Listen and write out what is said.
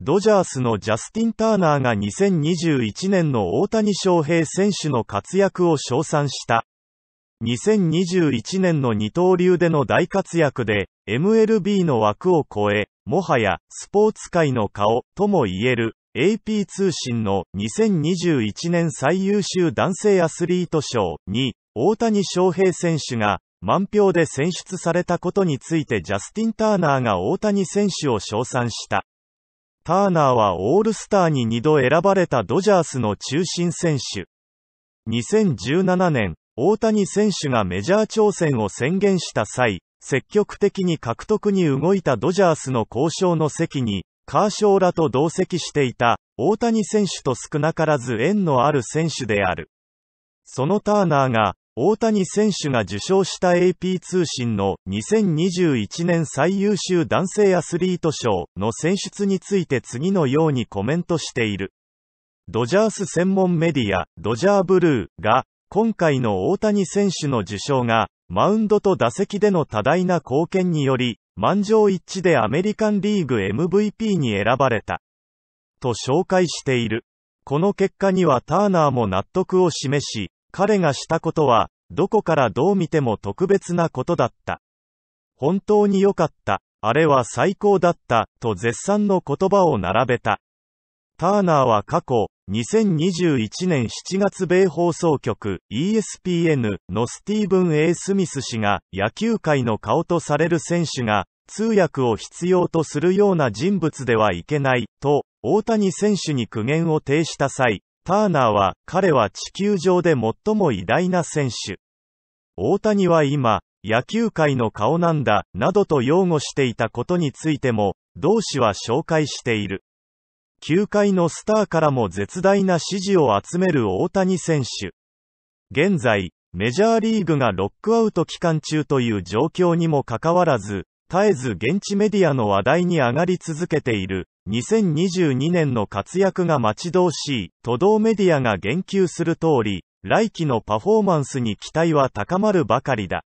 ドジャースのジャスティン・ターナーが2021年の大谷翔平選手の活躍を称賛した。2021年の二刀流での大活躍で、MLB の枠を超え、もはや、スポーツ界の顔、とも言える、AP 通信の2021年最優秀男性アスリート賞に、大谷翔平選手が、満票で選出されたことについてジャスティン・ターナーが大谷選手を称賛した。ターナーはオールスターに2度選ばれたドジャースの中心選手。2017年、大谷選手がメジャー挑戦を宣言した際、積極的に獲得に動いたドジャースの交渉の席に、カーショーらと同席していた、大谷選手と少なからず縁のある選手である。そのターナーが、大谷選手が受賞した AP 通信の2021年最優秀男性アスリート賞の選出について次のようにコメントしている。ドジャース専門メディア、ドジャーブルーが、今回の大谷選手の受賞が、マウンドと打席での多大な貢献により、満場一致でアメリカンリーグ MVP に選ばれた。と紹介している。この結果にはターナーも納得を示し、彼がしたことは、どこからどう見ても特別なことだった。本当に良かった、あれは最高だった、と絶賛の言葉を並べた。ターナーは過去、2021年7月米放送局 ESPN のスティーブン・ A・ スミス氏が野球界の顔とされる選手が通訳を必要とするような人物ではいけないと大谷選手に苦言を呈した際、ターナーは、彼は地球上で最も偉大な選手。大谷は今、野球界の顔なんだ、などと擁護していたことについても、同氏は紹介している。球界のスターからも絶大な支持を集める大谷選手。現在、メジャーリーグがロックアウト期間中という状況にもかかわらず、絶えず現地メディアの話題に上がり続けている、2022年の活躍が待ち遠しい、都道メディアが言及する通り、来季のパフォーマンスに期待は高まるばかりだ。